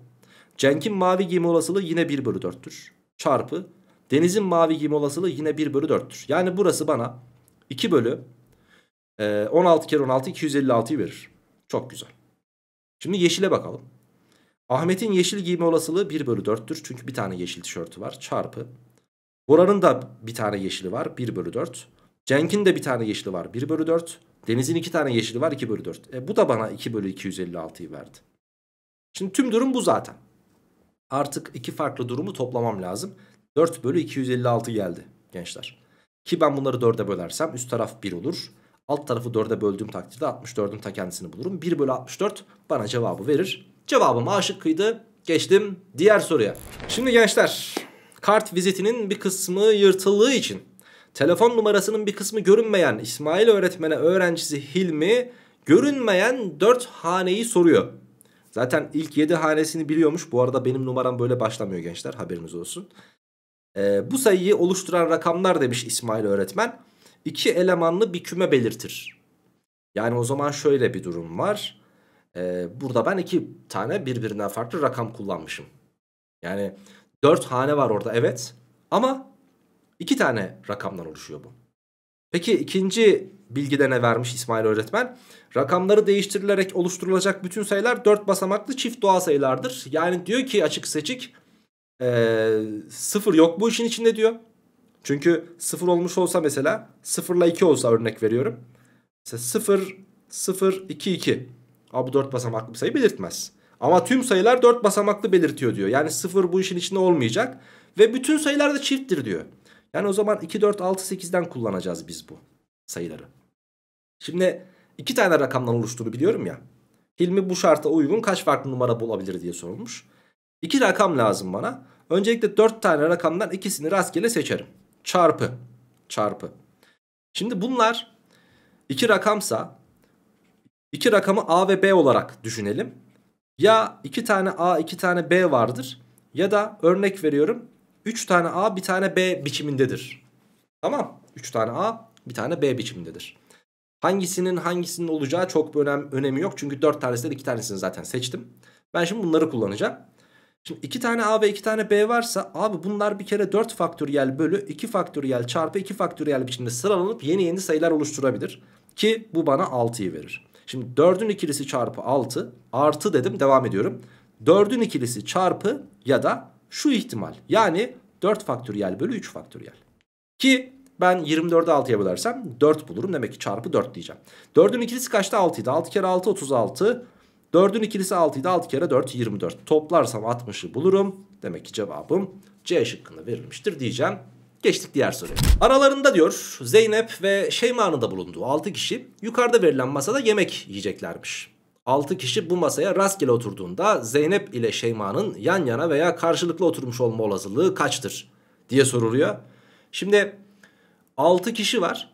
Cenk'in mavi giyme olasılığı yine 1 bölü 4'tür. Çarpı Deniz'in mavi giyme olasılığı yine 1 bölü 4'tür. Yani burası bana 2 bölü 16 e, kere 16 256'yı verir. Çok güzel. Şimdi yeşile bakalım. Ahmet'in yeşil giyme olasılığı 1 bölü 4'tür. Çünkü bir tane yeşil tişörtü var. Çarpı. Bora'nın da bir tane yeşili var. 1 bölü 4. Cenk'in de bir tane yeşili var 1 bölü 4. Deniz'in iki tane yeşili var 2 bölü 4. E, bu da bana 2 bölü 256'yı verdi. Şimdi tüm durum bu zaten. Artık iki farklı durumu toplamam lazım. 4 bölü 256 geldi gençler. Ki ben bunları 4'e bölersem üst taraf 1 olur. Alt tarafı 4'e böldüğüm takdirde 64'ün ta kendisini bulurum. 1 bölü 64 bana cevabı verir. Cevabım aşık kıydı. Geçtim diğer soruya. Şimdi gençler kart vizitinin bir kısmı yırtıldığı için Telefon numarasının bir kısmı görünmeyen İsmail öğretmene öğrencisi Hilmi görünmeyen 4 haneyi soruyor. Zaten ilk 7 hanesini biliyormuş. Bu arada benim numaram böyle başlamıyor gençler haberiniz olsun. Ee, bu sayıyı oluşturan rakamlar demiş İsmail öğretmen. İki elemanlı bir küme belirtir. Yani o zaman şöyle bir durum var. Ee, burada ben iki tane birbirinden farklı rakam kullanmışım. Yani 4 hane var orada evet. Ama İki tane rakamdan oluşuyor bu. Peki ikinci bilgide ne vermiş İsmail öğretmen? Rakamları değiştirilerek oluşturulacak bütün sayılar 4 basamaklı çift doğal sayılardır. Yani diyor ki açık seçik ee, sıfır yok bu işin içinde diyor. Çünkü sıfır olmuş olsa mesela sıfırla 2 olsa örnek veriyorum. Mesela sıfır 0, iki. 2. Aa, bu 4 basamaklı bir sayı belirtmez. Ama tüm sayılar 4 basamaklı belirtiyor diyor. Yani sıfır bu işin içinde olmayacak. Ve bütün sayılar da çifttir diyor. Yani o zaman 2, 4, 6, 8'den kullanacağız biz bu sayıları. Şimdi iki tane rakamdan oluştuğunu biliyorum ya. Hilmi bu şarta uygun kaç farklı numara bulabilir diye sorulmuş. İki rakam lazım bana. Öncelikle 4 tane rakamdan ikisini rastgele seçerim. Çarpı. Çarpı. Şimdi bunlar iki rakamsa iki rakamı A ve B olarak düşünelim. Ya iki tane A iki tane B vardır ya da örnek veriyorum 3 tane A bir tane B biçimindedir. Tamam. 3 tane A bir tane B biçimindedir. Hangisinin hangisinin olacağı çok bir önem, önemi yok. Çünkü 4 tanesinde 2 tanesini zaten seçtim. Ben şimdi bunları kullanacağım. Şimdi 2 tane A ve 2 tane B varsa abi bunlar bir kere 4 faktöriyel bölü 2 faktöriyel çarpı 2 faktöriyel biçimde sıralanıp yeni yeni sayılar oluşturabilir. Ki bu bana 6'yı verir. Şimdi 4'ün ikilisi çarpı 6 artı dedim devam ediyorum. 4'ün ikilisi çarpı ya da şu ihtimal. Yani 4 faktöriyel bölü 3 faktöriyel. Ki ben 24'ü 6'ya bölersem 4 bulurum. Demek ki çarpı 4 diyeceğim. 4'ün ikilisi kaçtı? 6'ydı. 6 kere 6 36. 4'ün ikilisi 6'ydı. 6 kere 4 24. Toplarsam 60'ı bulurum. Demek ki cevabım C şıkkında verilmiştir diyeceğim. Geçtik diğer soruya. Aralarında diyor Zeynep ve Şeyma'nın da bulunduğu 6 kişi yukarıda verilen masada yemek yiyeceklermiş. 6 kişi bu masaya rastgele oturduğunda Zeynep ile Şeyma'nın yan yana veya karşılıklı oturmuş olma olasılığı kaçtır diye soruluyor. Şimdi 6 kişi var.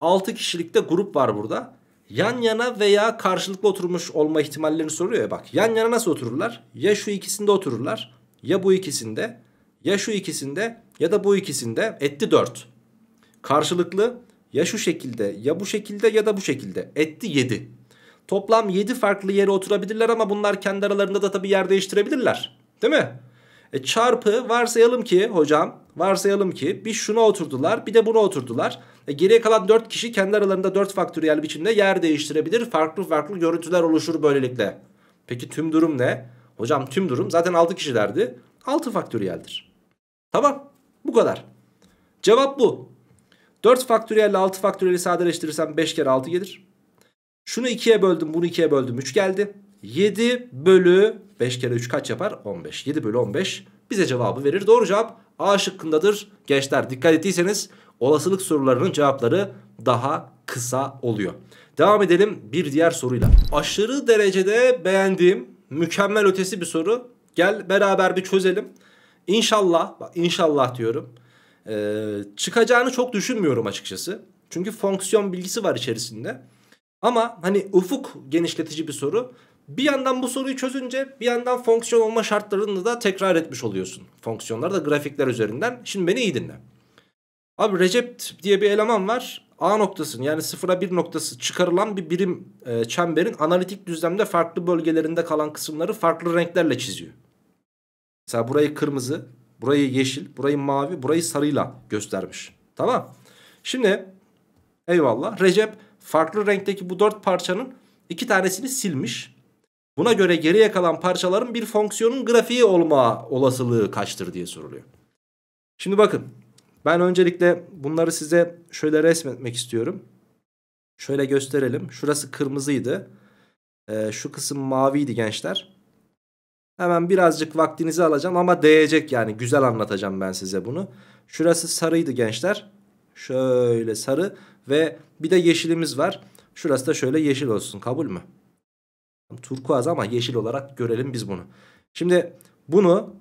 6 kişilikte grup var burada. Yan yana veya karşılıklı oturmuş olma ihtimallerini soruyor ya bak. Yan yana nasıl otururlar? Ya şu ikisinde otururlar ya bu ikisinde ya şu ikisinde ya da bu ikisinde etti 4. Karşılıklı ya şu şekilde ya bu şekilde ya da bu şekilde etti 7. Toplam 7 farklı yere oturabilirler ama bunlar kendi aralarında da tabii yer değiştirebilirler. Değil mi? E çarpı varsayalım ki hocam varsayalım ki bir şuna oturdular bir de buna oturdular. E geriye kalan 4 kişi kendi aralarında 4 faktöriyel biçimde yer değiştirebilir. Farklı farklı görüntüler oluşur böylelikle. Peki tüm durum ne? Hocam tüm durum zaten 6 kişilerdi. 6 faktöriyeldir. Tamam bu kadar. Cevap bu. 4 faktöriyel ile 6 faktöriyeli sadeleştirirsem 5 kere 6 gelir. Şunu 2'ye böldüm bunu 2'ye böldüm 3 geldi. 7 bölü 5 kere 3 kaç yapar? 15. 7 bölü 15 bize cevabı verir. Doğru cevap A şıkkındadır. Gençler dikkat ettiyseniz olasılık sorularının cevapları daha kısa oluyor. Devam edelim bir diğer soruyla. Aşırı derecede beğendiğim mükemmel ötesi bir soru. Gel beraber bir çözelim. İnşallah, bak inşallah diyorum. Ee, çıkacağını çok düşünmüyorum açıkçası. Çünkü fonksiyon bilgisi var içerisinde. Ama hani ufuk genişletici bir soru. Bir yandan bu soruyu çözünce bir yandan fonksiyon olma şartlarını da tekrar etmiş oluyorsun. Fonksiyonlar da grafikler üzerinden. Şimdi beni iyi dinle. Abi Recep diye bir eleman var. A noktasının yani sıfıra bir noktası çıkarılan bir birim e, çemberin analitik düzlemde farklı bölgelerinde kalan kısımları farklı renklerle çiziyor. Mesela burayı kırmızı, burayı yeşil, burayı mavi, burayı sarıyla göstermiş. Tamam. Şimdi eyvallah Recep farklı renkteki bu dört parçanın iki tanesini silmiş. Buna göre geriye kalan parçaların bir fonksiyonun grafiği olma olasılığı kaçtır diye soruluyor. Şimdi bakın ben öncelikle bunları size şöyle resmetmek istiyorum. Şöyle gösterelim. Şurası kırmızıydı. Ee, şu kısım maviydi gençler. Hemen birazcık vaktinizi alacağım ama değecek yani. Güzel anlatacağım ben size bunu. Şurası sarıydı gençler. Şöyle sarı ve bir de yeşilimiz var. Şurası da şöyle yeşil olsun kabul mü? Turkuaz ama yeşil olarak görelim biz bunu. Şimdi bunu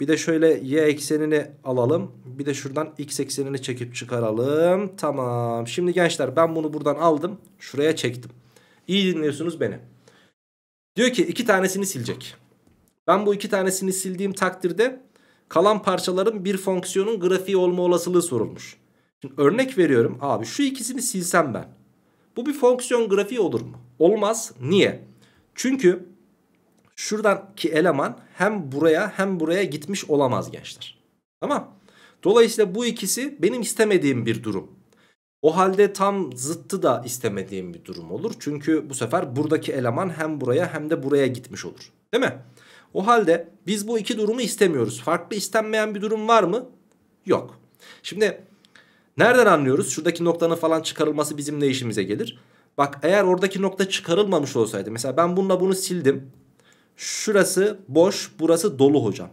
bir de şöyle y eksenini alalım. Bir de şuradan x eksenini çekip çıkaralım. Tamam. Şimdi gençler ben bunu buradan aldım. Şuraya çektim. İyi dinliyorsunuz beni. Diyor ki iki tanesini silecek. Ben bu iki tanesini sildiğim takdirde kalan parçaların bir fonksiyonun grafiği olma olasılığı sorulmuş. Şimdi örnek veriyorum abi şu ikisini silsem ben. Bu bir fonksiyon grafiği olur mu? Olmaz. Niye? Çünkü şuradaki eleman hem buraya hem buraya gitmiş olamaz gençler. Tamam. Dolayısıyla bu ikisi benim istemediğim bir durum. O halde tam zıttı da istemediğim bir durum olur. Çünkü bu sefer buradaki eleman hem buraya hem de buraya gitmiş olur. Değil mi? O halde biz bu iki durumu istemiyoruz. Farklı istenmeyen bir durum var mı? Yok. Şimdi Nereden anlıyoruz? Şuradaki noktanın falan çıkarılması bizim ne işimize gelir? Bak eğer oradaki nokta çıkarılmamış olsaydı. Mesela ben bununla bunu sildim. Şurası boş, burası dolu hocam.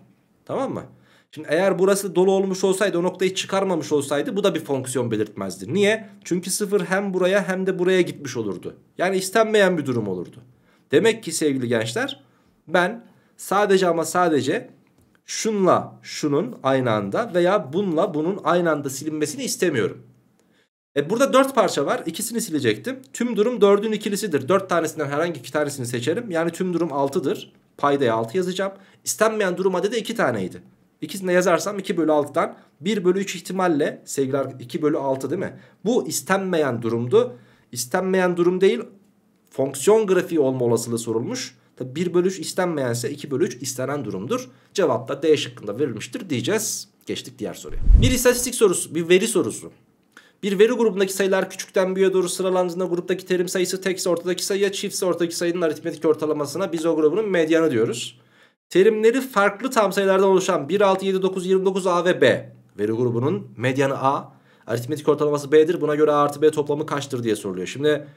Tamam mı? Şimdi eğer burası dolu olmuş olsaydı o noktayı çıkarmamış olsaydı bu da bir fonksiyon belirtmezdi. Niye? Çünkü sıfır hem buraya hem de buraya gitmiş olurdu. Yani istenmeyen bir durum olurdu. Demek ki sevgili gençler ben sadece ama sadece şunla şunun aynı anda veya bununla bunun aynı anda silinmesini istemiyorum. E burada 4 parça var. İkisini silecektim. Tüm durum 4'ün ikilisidir. 4 tanesinden herhangi 2 tanesini seçerim. Yani tüm durum 6'dır. Paydaya 6 yazacağım. İstenmeyen durum adedi 2 taneydi. İkisini yazarsam 2 bölü 6'dan 1 bölü 3 ihtimalle sevgiler 2 bölü 6 değil mi? Bu istenmeyen durumdu. İstenmeyen durum değil fonksiyon grafiği olma olasılığı sorulmuş. Tabi 1 bölü 3 istenmeyense 2 bölü 3 istenen durumdur. Cevap da D şıkkında verilmiştir diyeceğiz. Geçtik diğer soruya. Bir istatistik sorusu, bir veri sorusu. Bir veri grubundaki sayılar küçükten büyüğe doğru sıralandığında gruptaki terim sayısı tekse ortadaki sayıya çiftse ortadaki sayının aritmetik ortalamasına biz o grubunun medyanı diyoruz. Terimleri farklı tam sayılardan oluşan 1, 6, 7, 9, 29 A ve B. Veri grubunun medyanı A, aritmetik ortalaması B'dir. Buna göre A artı B toplamı kaçtır diye soruluyor. Şimdi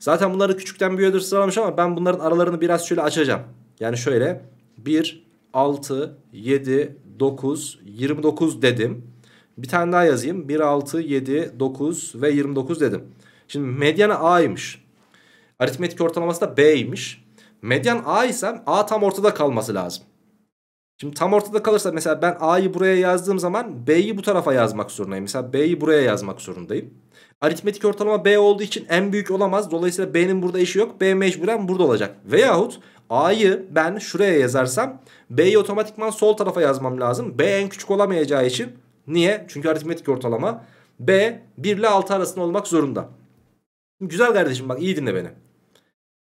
Zaten bunları küçükten büyüğe sıralamış ama ben bunların aralarını biraz şöyle açacağım. Yani şöyle 1, 6, 7, 9, 29 dedim. Bir tane daha yazayım. 1, 6, 7, 9 ve 29 dedim. Şimdi medyanı A'ymış. Aritmetik ortalaması da B'ymiş. Medyan A ise A tam ortada kalması lazım. Şimdi tam ortada kalırsa mesela ben A'yı buraya yazdığım zaman B'yi bu tarafa yazmak zorundayım. Mesela B'yi buraya yazmak zorundayım. Aritmetik ortalama B olduğu için en büyük olamaz. Dolayısıyla B'nin burada işi yok. B mecburen burada olacak. Veyahut A'yı ben şuraya yazarsam B'yi otomatikman sol tarafa yazmam lazım. B en küçük olamayacağı için. Niye? Çünkü aritmetik ortalama B 1 ile 6 arasında olmak zorunda. Güzel kardeşim bak iyi dinle beni.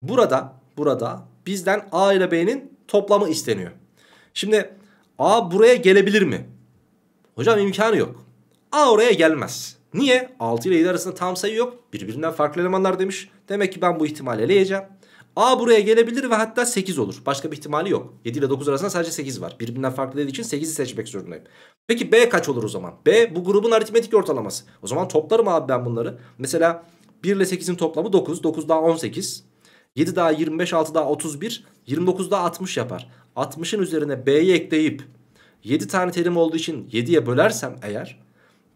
Burada burada bizden A ile B'nin toplamı isteniyor. Şimdi A buraya gelebilir mi? Hocam imkanı yok. A oraya gelmez. Niye? 6 ile 7 arasında tam sayı yok. Birbirinden farklı elemanlar demiş. Demek ki ben bu ihtimali eleyeceğim. A buraya gelebilir ve hatta 8 olur. Başka bir ihtimali yok. 7 ile 9 arasında sadece 8 var. Birbirinden farklı dediği için 8'i seçmek zorundayım. Peki B kaç olur o zaman? B bu grubun aritmetik ortalaması. O zaman toplarım abi ben bunları. Mesela 1 ile 8'in toplamı 9. 9 daha 18. 7 daha 25, 6 daha 31. 29 daha 60 yapar. 60'ın üzerine B'yi ekleyip 7 tane terim olduğu için 7'ye bölersem eğer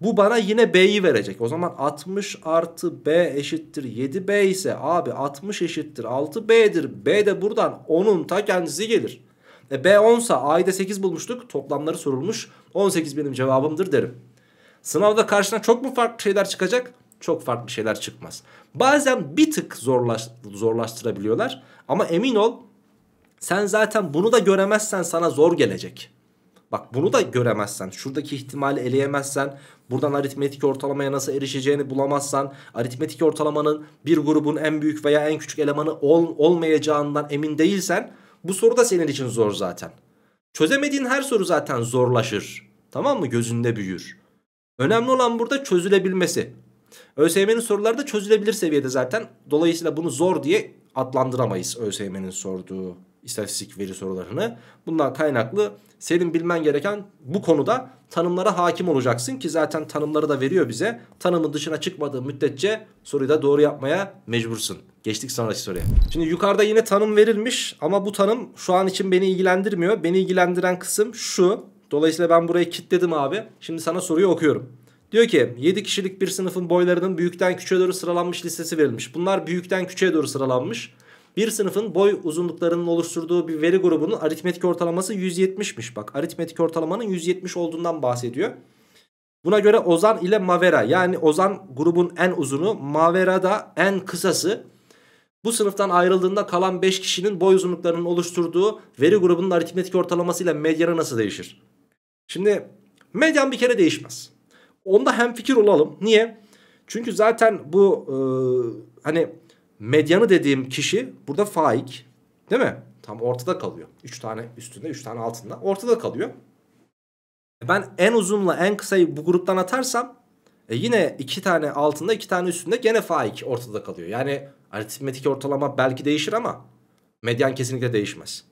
bu bana yine B'yi verecek. O zaman 60 artı B eşittir 7B ise abi 60 eşittir 6B'dir. B de buradan 10'un ta kendisi gelir. E B 10 ise A'yı 8 bulmuştuk. Toplamları sorulmuş. 18 benim cevabımdır derim. Sınavda karşına çok mu farklı şeyler çıkacak? Çok farklı şeyler çıkmaz. Bazen bir tık zorlaş, zorlaştırabiliyorlar. Ama emin ol sen zaten bunu da göremezsen sana zor gelecek. Bak bunu da göremezsen şuradaki ihtimali eleyemezsen buradan aritmetik ortalamaya nasıl erişeceğini bulamazsan aritmetik ortalamanın bir grubun en büyük veya en küçük elemanı ol, olmayacağından emin değilsen bu soru da senin için zor zaten. Çözemediğin her soru zaten zorlaşır. Tamam mı? Gözünde büyür. Önemli olan burada çözülebilmesi. ÖSYM'nin soruları da çözülebilir seviyede zaten. Dolayısıyla bunu zor diye adlandıramayız ÖSYM'nin sorduğu istatistik veri sorularını. Bundan kaynaklı senin bilmen gereken bu konuda tanımlara hakim olacaksın ki zaten tanımları da veriyor bize. Tanımın dışına çıkmadığı müddetçe soruyu da doğru yapmaya mecbursun. Geçtik sonraki soruya. Şimdi yukarıda yine tanım verilmiş ama bu tanım şu an için beni ilgilendirmiyor. Beni ilgilendiren kısım şu. Dolayısıyla ben burayı kilitledim abi. Şimdi sana soruyu okuyorum. Diyor ki 7 kişilik bir sınıfın boylarının büyükten küçüğe doğru sıralanmış listesi verilmiş. Bunlar büyükten küçüğe doğru sıralanmış. Bir sınıfın boy uzunluklarının oluşturduğu bir veri grubunun aritmetik ortalaması 170'miş. Bak aritmetik ortalamanın 170 olduğundan bahsediyor. Buna göre Ozan ile Mavera yani Ozan grubun en uzunu Mavera da en kısası. Bu sınıftan ayrıldığında kalan 5 kişinin boy uzunluklarının oluşturduğu veri grubunun aritmetik ortalaması ile medyana nasıl değişir? Şimdi medyan bir kere değişmez. Onda hem fikir olalım. Niye? Çünkü zaten bu e, hani Medyanı dediğim kişi burada faik. Değil mi? Tam ortada kalıyor. 3 tane üstünde 3 tane altında ortada kalıyor. Ben en uzunla en kısayı bu gruptan atarsam e yine 2 tane altında 2 tane üstünde gene faik ortada kalıyor. Yani aritmetik ortalama belki değişir ama medyan kesinlikle değişmez.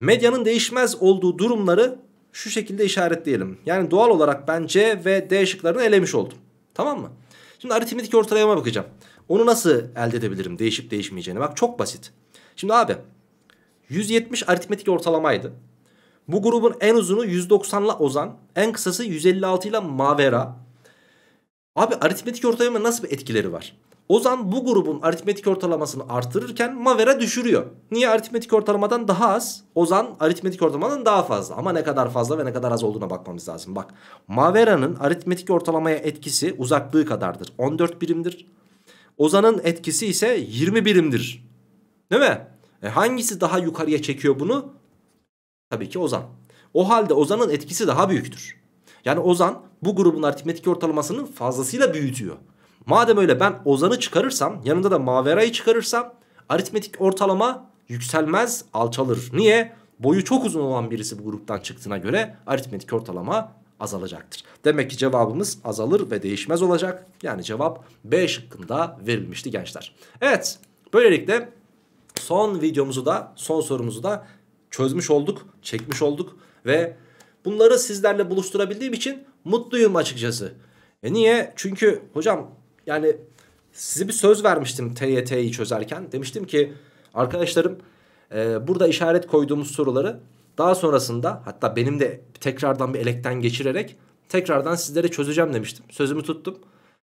Medyanın değişmez olduğu durumları şu şekilde işaretleyelim. Yani doğal olarak ben C ve D şıklarını elemiş oldum. Tamam mı? Şimdi aritmetik ortalamaya bakacağım. Onu nasıl elde edebilirim değişip değişmeyeceğini? Bak çok basit. Şimdi abi 170 aritmetik ortalamaydı. Bu grubun en uzunu 190'la Ozan. En kısası 156 ile Mavera. Abi aritmetik ortalama nasıl bir etkileri var? Ozan bu grubun aritmetik ortalamasını artırırken Mavera düşürüyor. Niye? Aritmetik ortalamadan daha az. Ozan aritmetik ortalamadan daha fazla. Ama ne kadar fazla ve ne kadar az olduğuna bakmamız lazım. Bak Mavera'nın aritmetik ortalamaya etkisi uzaklığı kadardır. 14 birimdir. Ozan'ın etkisi ise 20 birimdir. Değil mi? E hangisi daha yukarıya çekiyor bunu? Tabii ki Ozan. O halde Ozan'ın etkisi daha büyüktür. Yani Ozan bu grubun aritmetik ortalamasının fazlasıyla büyütüyor. Madem öyle ben Ozan'ı çıkarırsam yanında da Mavera'yı çıkarırsam aritmetik ortalama yükselmez alçalır. Niye? Boyu çok uzun olan birisi bu gruptan çıktığına göre aritmetik ortalama azalacaktır. Demek ki cevabımız azalır ve değişmez olacak. Yani cevap B şıkkında verilmişti gençler. Evet böylelikle son videomuzu da son sorumuzu da çözmüş olduk, çekmiş olduk ve bunları sizlerle buluşturabildiğim için mutluyum açıkçası. E niye? Çünkü hocam yani size bir söz vermiştim TYT'yi çözerken. Demiştim ki arkadaşlarım e, burada işaret koyduğumuz soruları daha sonrasında hatta benim de tekrardan bir elekten geçirerek tekrardan sizlere çözeceğim demiştim. Sözümü tuttum.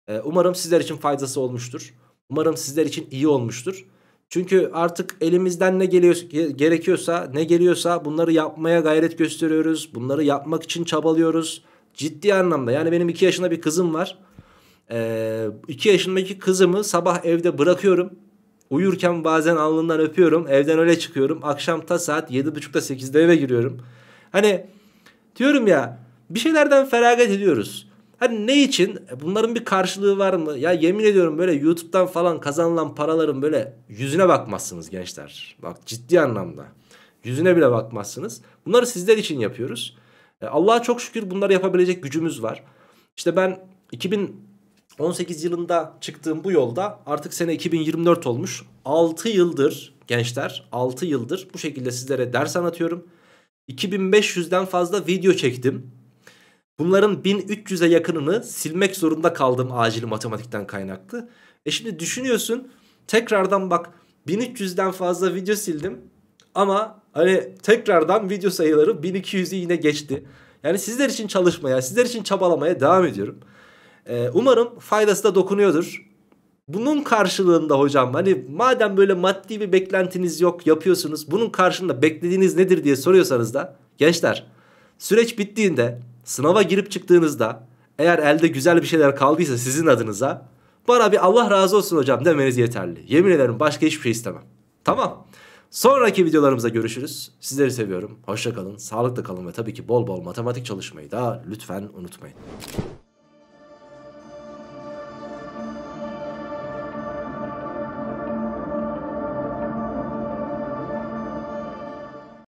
Ee, umarım sizler için faydası olmuştur. Umarım sizler için iyi olmuştur. Çünkü artık elimizden ne geliyor, gerekiyorsa ne geliyorsa bunları yapmaya gayret gösteriyoruz. Bunları yapmak için çabalıyoruz. Ciddi anlamda yani benim 2 yaşında bir kızım var. 2 ee, yaşındaki kızımı sabah evde bırakıyorum. Uyurken bazen alnından öpüyorum. Evden öyle çıkıyorum. Akşam ta saat 7.30'da 8'de eve giriyorum. Hani diyorum ya bir şeylerden feragat ediyoruz. Hani ne için? E, bunların bir karşılığı var mı? Ya yemin ediyorum böyle YouTube'dan falan kazanılan paraların böyle yüzüne bakmazsınız gençler. Bak ciddi anlamda. Yüzüne bile bakmazsınız. Bunları sizler için yapıyoruz. E, Allah'a çok şükür bunları yapabilecek gücümüz var. İşte ben 2000 18 yılında çıktığım bu yolda artık sene 2024 olmuş. 6 yıldır gençler 6 yıldır bu şekilde sizlere ders anlatıyorum. 2500'den fazla video çektim. Bunların 1300'e yakınını silmek zorunda kaldım acil matematikten kaynaklı. E şimdi düşünüyorsun tekrardan bak 1300'den fazla video sildim ama hani tekrardan video sayıları 1200'ü yine geçti. Yani sizler için çalışmaya, sizler için çabalamaya devam ediyorum. Ee, umarım faydası da dokunuyordur. Bunun karşılığında hocam hani madem böyle maddi bir beklentiniz yok yapıyorsunuz. Bunun karşılığında beklediğiniz nedir diye soruyorsanız da gençler süreç bittiğinde sınava girip çıktığınızda eğer elde güzel bir şeyler kaldıysa sizin adınıza bana bir Allah razı olsun hocam demeniz yeterli. Yemin ederim başka hiçbir şey istemem. Tamam. Sonraki videolarımıza görüşürüz. Sizleri seviyorum. Hoşçakalın. kalın, sağlıkla kalın ve tabii ki bol bol matematik çalışmayı da lütfen unutmayın.